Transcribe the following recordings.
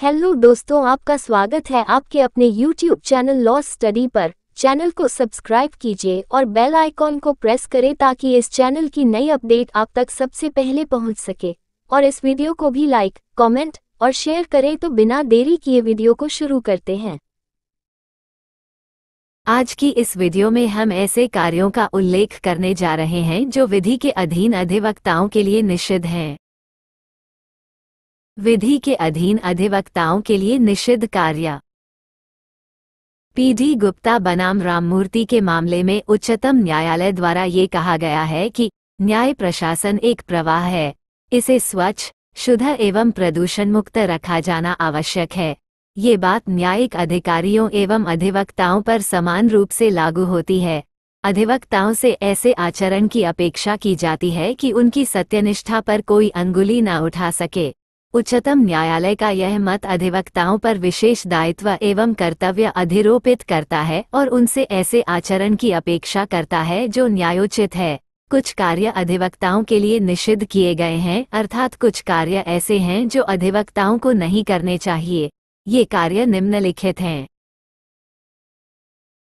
hello दोस्तों आपका स्वागत है आपके अपने यूट्यूब चैनल लॉस स्टडी पर चैनल को सब्सक्राइब कीजिए और बेल आइकॉन को प्रेस करें ताकि इस चैनल की नई अपडेट आप तक सबसे पहले पहुंच सके और इस वीडियो को भी लाइक कमेंट और शेयर करें तो बिना देरी किए वीडियो को शुरू करते हैं आज की इस वीडियो में हम ऐसे कार्यों का उल्लेख करने जा रहे हैं जो विधि के अधीन अधिवक्ताओं के लिए निषिद्ध हैं विधि के अधीन अधिवक्ताओं के लिए निषिद्ध कार्य पीडी गुप्ता बनाम राममूर्ति के मामले में उच्चतम न्यायालय द्वारा ये कहा गया है कि न्याय प्रशासन एक प्रवाह है इसे स्वच्छ शुद्ध एवं प्रदूषण मुक्त रखा जाना आवश्यक है ये बात न्यायिक अधिकारियों एवं अधिवक्ताओं पर समान रूप से लागू होती है अधिवक्ताओं से ऐसे आचरण की अपेक्षा की जाती है कि उनकी सत्यनिष्ठा पर कोई अंगुली न उठा सके उच्चतम न्यायालय का यह मत अधिवक्ताओं पर विशेष दायित्व एवं कर्तव्य अधिरोपित करता है और उनसे ऐसे आचरण की अपेक्षा करता है जो न्यायोचित है कुछ कार्य अधिवक्ताओं के लिए निषिद्ध किए गए हैं अर्थात कुछ कार्य ऐसे हैं जो अधिवक्ताओं को नहीं करने चाहिए ये कार्य निम्नलिखित हैं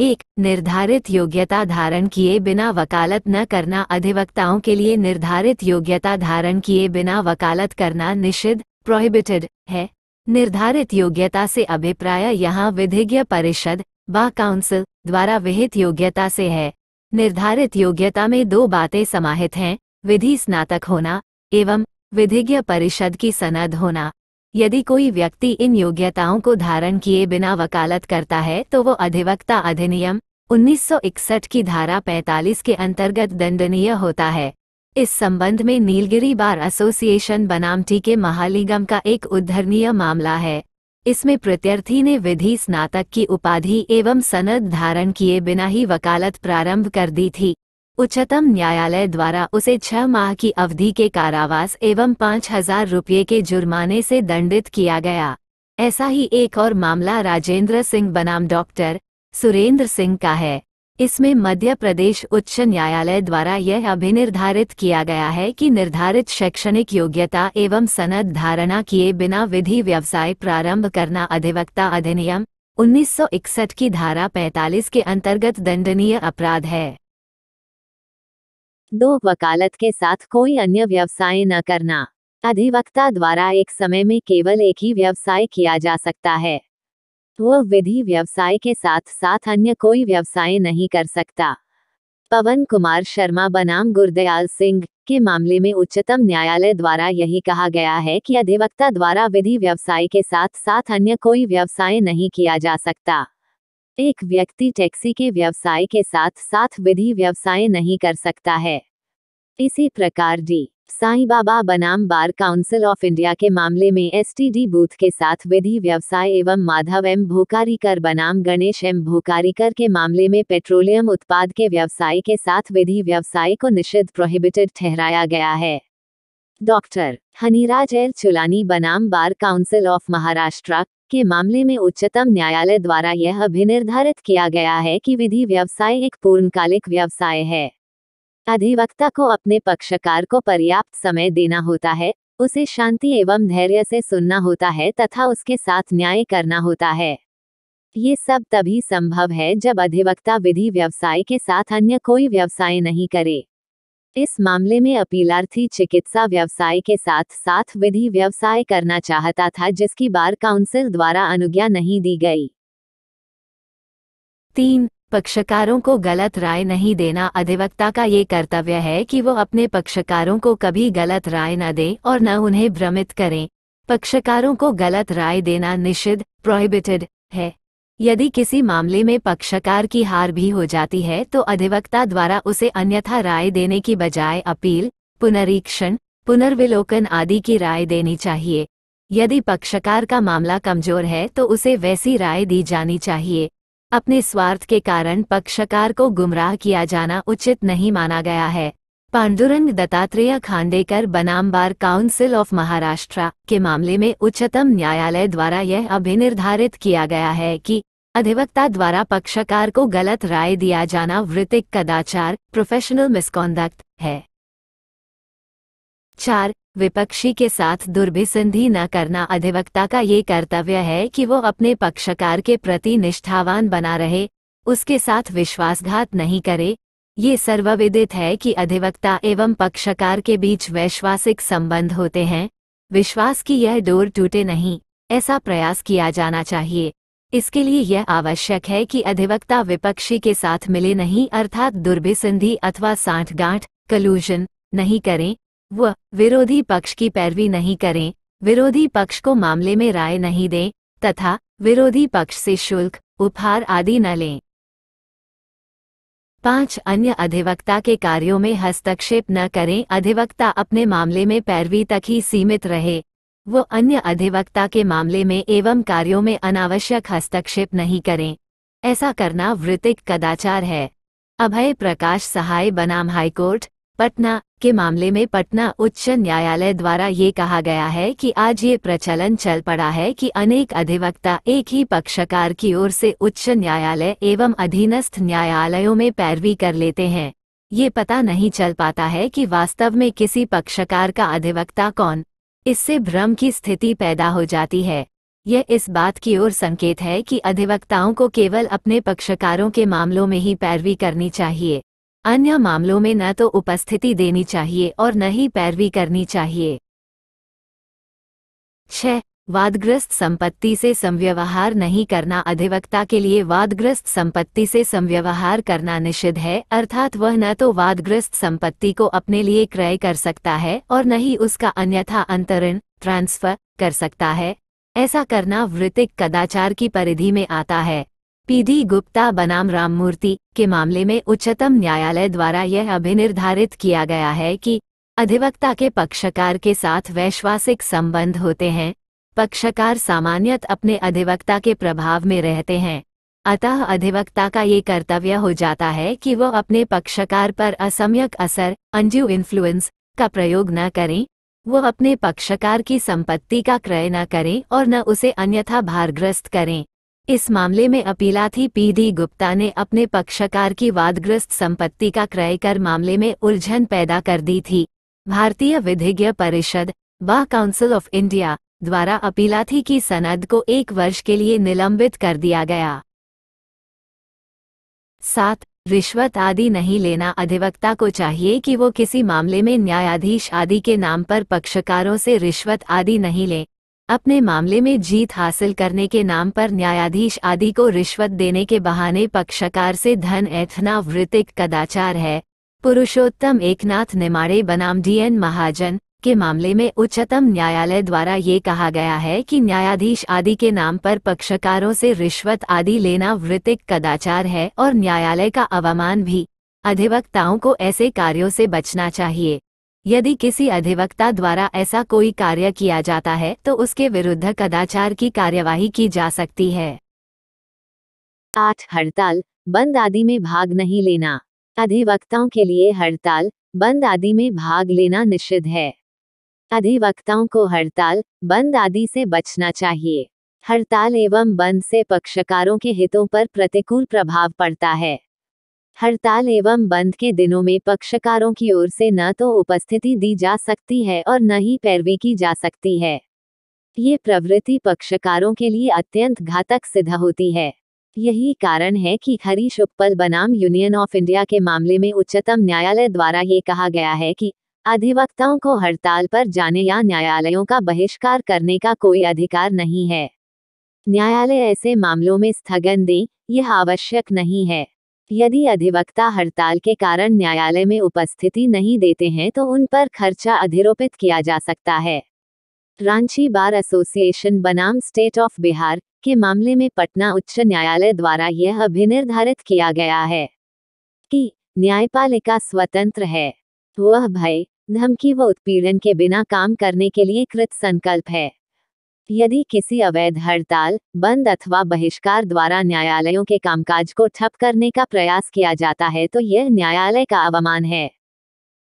एक निर्धारित योग्यता धारण किए बिना वकालत न करना अधिवक्ताओं के लिए निर्धारित योग्यता धारण किए बिना वकालत करना निषिद्ध प्रोहिबिटेड है निर्धारित योग्यता से अभिप्राय यहाँ विधिज्ञ परिषद व काउंसिल द्वारा विहित योग्यता से है निर्धारित योग्यता में दो बातें समाहित हैं विधि स्नातक होना एवं विधिज्ञ परिषद की सनद होना यदि कोई व्यक्ति इन योग्यताओं को धारण किए बिना वकालत करता है तो वो अधिवक्ता अधिनियम 1961 की धारा 45 के अंतर्गत दंडनीय होता है इस संबंध में नीलगिरी बार एसोसिएशन बनामटी के महालिगम का एक उद्धरणीय मामला है इसमें प्रत्यर्थी ने विधि स्नातक की उपाधि एवं सनद धारण किए बिना ही वकालत प्रारंभ कर दी थी उच्चतम न्यायालय द्वारा उसे छह माह की अवधि के कारावास एवं पाँच हजार रुपये के जुर्माने से दंडित किया गया ऐसा ही एक और मामला राजेंद्र सिंह बनाम डॉक्टर सुरेंद्र सिंह का है इसमें मध्य प्रदेश उच्च न्यायालय द्वारा यह अभिनिर्धारित किया गया है कि निर्धारित शैक्षणिक योग्यता एवं सनद धारणा किए बिना विधि व्यवसाय प्रारंभ करना अधिवक्ता अधिनियम 1961 की धारा 45 के अंतर्गत दंडनीय अपराध है दो वकालत के साथ कोई अन्य व्यवसाय न करना अधिवक्ता द्वारा एक समय में केवल एक ही व्यवसाय किया जा सकता है वह विधि व्यवसाय के साथ साथ अन्य कोई व्यवसाय नहीं कर सकता पवन कुमार शर्मा बनाम गुरदयाल सिंह के मामले में उच्चतम न्यायालय द्वारा यही कहा गया है कि अधिवक्ता द्वारा विधि व्यवसाय के साथ साथ अन्य कोई व्यवसाय नहीं किया जा सकता एक व्यक्ति टैक्सी के व्यवसाय के साथ साथ विधि व्यवसाय नहीं कर सकता है इसी प्रकार डी साई बाबा बनाम बार काउंसिल ऑफ इंडिया के मामले में एस बूथ के साथ विधि व्यवसाय एवं माधव एम भोकारीकर बनाम गणेश एम भोकारीकर के मामले में पेट्रोलियम उत्पाद के व्यवसाय के साथ विधि व्यवसाय को निषिद्ध प्रोहिबिटेड ठहराया गया है डॉक्टर हनीराज एल चुलानी बनाम बार काउंसिल ऑफ महाराष्ट्र के मामले में उच्चतम न्यायालय द्वारा यह भी निर्धारित किया गया है कि विधि व्यवसाय एक पूर्णकालिक व्यवसाय है अधिवक्ता को अपने पक्षकार को पर्याप्त समय देना होता है उसे शांति एवं धैर्य से सुनना होता है तथा उसके साथ न्याय करना होता है ये सब तभी संभव है जब अधिवक्ता विधि व्यवसाय के साथ अन्य कोई व्यवसाय नहीं करे इस मामले में अपीलार्थी चिकित्सा व्यवसाय के साथ साथ विधि व्यवसाय करना चाहता था जिसकी बार काउंसिल द्वारा अनुज्ञा नहीं दी गई तीन पक्षकारों को गलत राय नहीं देना अधिवक्ता का ये कर्तव्य है कि वो अपने पक्षकारों को कभी गलत राय न दें और न उन्हें भ्रमित करें पक्षकारों को गलत राय देना निषिद्ध प्रोहिबिटेड है यदि किसी मामले में पक्षकार की हार भी हो जाती है तो अधिवक्ता द्वारा उसे अन्यथा राय देने की बजाय अपील पुनरीक्षण पुनर्विलोकन आदि की राय देनी चाहिए यदि पक्षकार का मामला कमजोर है तो उसे वैसी राय दी जानी चाहिए अपने स्वार्थ के कारण पक्षकार को गुमराह किया जाना उचित नहीं माना गया है पांडुरंग दत्तात्रेय खांडेकर बनाम बार काउंसिल ऑफ महाराष्ट्र के मामले में उच्चतम न्यायालय द्वारा यह अभिनिर्धारित किया गया है कि अधिवक्ता द्वारा पक्षकार को गलत राय दिया जाना वृत्तिक कदाचार प्रोफेशनल मिसकॉन्डक्ट है चार विपक्षी के साथ दुर्भिसंधि न करना अधिवक्ता का ये कर्तव्य है कि वो अपने पक्षकार के प्रति निष्ठावान बना रहे उसके साथ विश्वासघात नहीं करे ये सर्वविदित है कि अधिवक्ता एवं पक्षकार के बीच वैश्वासिक संबंध होते हैं विश्वास की यह डोर टूटे नहीं ऐसा प्रयास किया जाना चाहिए इसके लिए यह आवश्यक है कि अधिवक्ता विपक्षी के साथ मिले नहीं अर्थात दुर्भिसंधि अथवा गांठ कलूजन नहीं करें व विरोधी पक्ष की पैरवी नहीं करें विरोधी पक्ष को मामले में राय नहीं दें तथा विरोधी पक्ष से शुल्क उपहार आदि न लें पांच अन्य अधिवक्ता के कार्यों में हस्तक्षेप न करें अधिवक्ता अपने मामले में पैरवी तक ही सीमित रहे वो अन्य अधिवक्ता के मामले में एवं कार्यों में अनावश्यक हस्तक्षेप नहीं करें ऐसा करना वृतिक कदाचार है अभय प्रकाश सहाय बनाम हाईकोर्ट पटना के मामले में पटना उच्च न्यायालय द्वारा ये कहा गया है कि आज ये प्रचलन चल पड़ा है कि अनेक अधिवक्ता एक ही पक्षकार की ओर से उच्च न्यायालय एवं अधीनस्थ न्यायालयों में पैरवी कर लेते हैं ये पता नहीं चल पाता है कि वास्तव में किसी पक्षकार का अधिवक्ता कौन इससे भ्रम की स्थिति पैदा हो जाती है यह इस बात की ओर संकेत है कि अधिवक्ताओं को केवल अपने पक्षकारों के मामलों में ही पैरवी करनी चाहिए अन्य मामलों में न तो उपस्थिति देनी चाहिए और न ही पैरवी करनी चाहिए छः वादग्रस्त संपत्ति से संव्यवहार नहीं करना अधिवक्ता के लिए वादग्रस्त संपत्ति से संव्यवहार करना निषिद्ध है अर्थात वह न तो वादग्रस्त संपत्ति को अपने लिए क्रय कर सकता है और न ही उसका अन्यथा अंतरण ट्रांसफर कर सकता है ऐसा करना वृत्तिक कदाचार की परिधि में आता है पीडी गुप्ता बनाम राममूर्ति के मामले में उच्चतम न्यायालय द्वारा यह अभिनिर्धारित किया गया है कि अधिवक्ता के पक्षकार के साथ वैश्वासिक संबंध होते हैं पक्षकार सामान्यत अपने अधिवक्ता के प्रभाव में रहते हैं अतः अधिवक्ता का ये कर्तव्य हो जाता है कि वह अपने पक्षकार पर असम्यक असर अंजू इन्फ्लुएंस का प्रयोग न करें वह अपने पक्षकार की संपत्ति का क्रय न करें और न उसे अन्यथा भारग्रस्त करें इस मामले में अपीलाथी पीडी गुप्ता ने अपने पक्षकार की वादग्रस्त संपत्ति का क्रय कर मामले में उलझन पैदा कर दी थी भारतीय विधिज्ञ परिषद व काउंसिल ऑफ इंडिया द्वारा अपीलाथी की सनद को एक वर्ष के लिए निलंबित कर दिया गया साथ रिश्वत आदि नहीं लेना अधिवक्ता को चाहिए कि वो किसी मामले में न्यायाधीश आदि के नाम पर पक्षकारों से रिश्वत आदि नहीं लें अपने मामले में जीत हासिल करने के नाम पर न्यायाधीश आदि को रिश्वत देने के बहाने पक्षकार से धन एथना वृतिक कदाचार है पुरुषोत्तम एकनाथ निमाड़े बनाम डीएन महाजन के मामले में उच्चतम न्यायालय द्वारा ये कहा गया है कि न्यायाधीश आदि के नाम पर पक्षकारों से रिश्वत आदि लेना वृतिक कदाचार है और न्यायालय का अवमान भी अधिवक्ताओं को ऐसे कार्यों से बचना चाहिए यदि किसी अधिवक्ता द्वारा ऐसा कोई कार्य किया जाता है तो उसके विरुद्ध कदाचार की कार्यवाही की जा सकती है आठ हड़ताल बंद आदि में भाग नहीं लेना अधिवक्ताओं के लिए हड़ताल बंद आदि में भाग लेना निषिद्ध है अधिवक्ताओं को हड़ताल बंद आदि से बचना चाहिए हड़ताल एवं बंद से पक्षकारों के हितों पर प्रतिकूल प्रभाव पड़ता है हड़ताल एवं बंद के दिनों में पक्षकारों की ओर से न तो उपस्थिति दी जा सकती है और न ही पैरवी की जा सकती है ये प्रवृत्ति पक्षकारों के लिए अत्यंत घातक सिद्ध होती है यही कारण है कि हरीश उपल बनाम यूनियन ऑफ इंडिया के मामले में उच्चतम न्यायालय द्वारा ये कहा गया है कि अधिवक्ताओं को हड़ताल पर जाने या न्यायालयों का बहिष्कार करने का कोई अधिकार नहीं है न्यायालय ऐसे मामलों में स्थगन दे यह आवश्यक नहीं है यदि अधिवक्ता हड़ताल के कारण न्यायालय में उपस्थिति नहीं देते हैं तो उन पर खर्चा अधिरोपित किया जा सकता है रांची बार एसोसिएशन बनाम स्टेट ऑफ बिहार के मामले में पटना उच्च न्यायालय द्वारा यह भी निर्धारित किया गया है कि न्यायपालिका स्वतंत्र है वह भय धमकी व उत्पीड़न के बिना काम करने के लिए कृत संकल्प है यदि किसी अवैध हड़ताल बंद अथवा बहिष्कार द्वारा न्यायालयों के कामकाज को ठप करने का प्रयास किया जाता है तो यह न्यायालय का अवमान है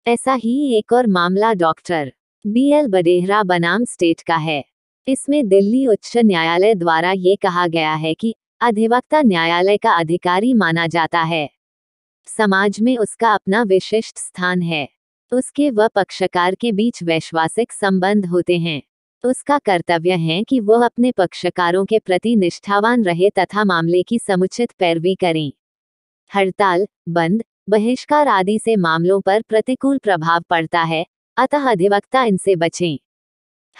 ऐसा ही एक और मामला डॉक्टर बी एल बडेहरा बनाम स्टेट का है इसमें दिल्ली उच्च न्यायालय द्वारा ये कहा गया है कि अधिवक्ता न्यायालय का अधिकारी माना जाता है समाज में उसका अपना विशिष्ट स्थान है उसके व पक्षकार के बीच वैश्वासिक संबंध होते हैं उसका कर्तव्य है कि वह अपने पक्षकारों के प्रति निष्ठावान रहे तथा मामले की समुचित पैरवी करें हड़ताल बंद बहिष्कार आदि से मामलों पर प्रतिकूल प्रभाव पड़ता है अतः अधिवक्ता इनसे बचें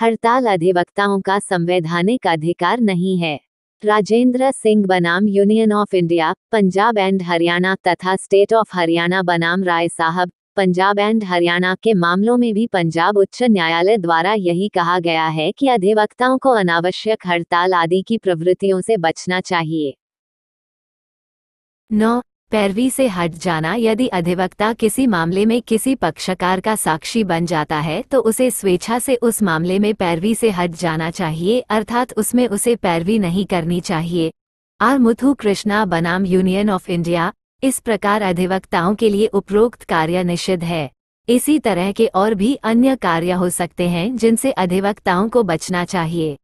हड़ताल अधिवक्ताओं का संवैधानिक अधिकार नहीं है राजेंद्र सिंह बनाम union of India Punjab and Haryana तथा स्टेट ऑफ हरियाणा बनाम राय साहब पंजाब एंड हरियाणा के मामलों में भी पंजाब उच्च न्यायालय द्वारा यही कहा गया है कि अधिवक्ताओं को अनावश्यक हड़ताल आदि की प्रवृत्तियों से बचना चाहिए नौ पैरवी से हट जाना यदि अधिवक्ता किसी मामले में किसी पक्षकार का साक्षी बन जाता है तो उसे स्वेच्छा से उस मामले में पैरवी से हट जाना चाहिए अर्थात उसमें उसे पैरवी नहीं करनी चाहिए आर मुथु कृष्णा बनाम यूनियन ऑफ इंडिया इस प्रकार अधिवक्ताओं के लिए उपरोक्त कार्य निषिद्ध है इसी तरह के और भी अन्य कार्य हो सकते हैं जिनसे अधिवक्ताओं को बचना चाहिए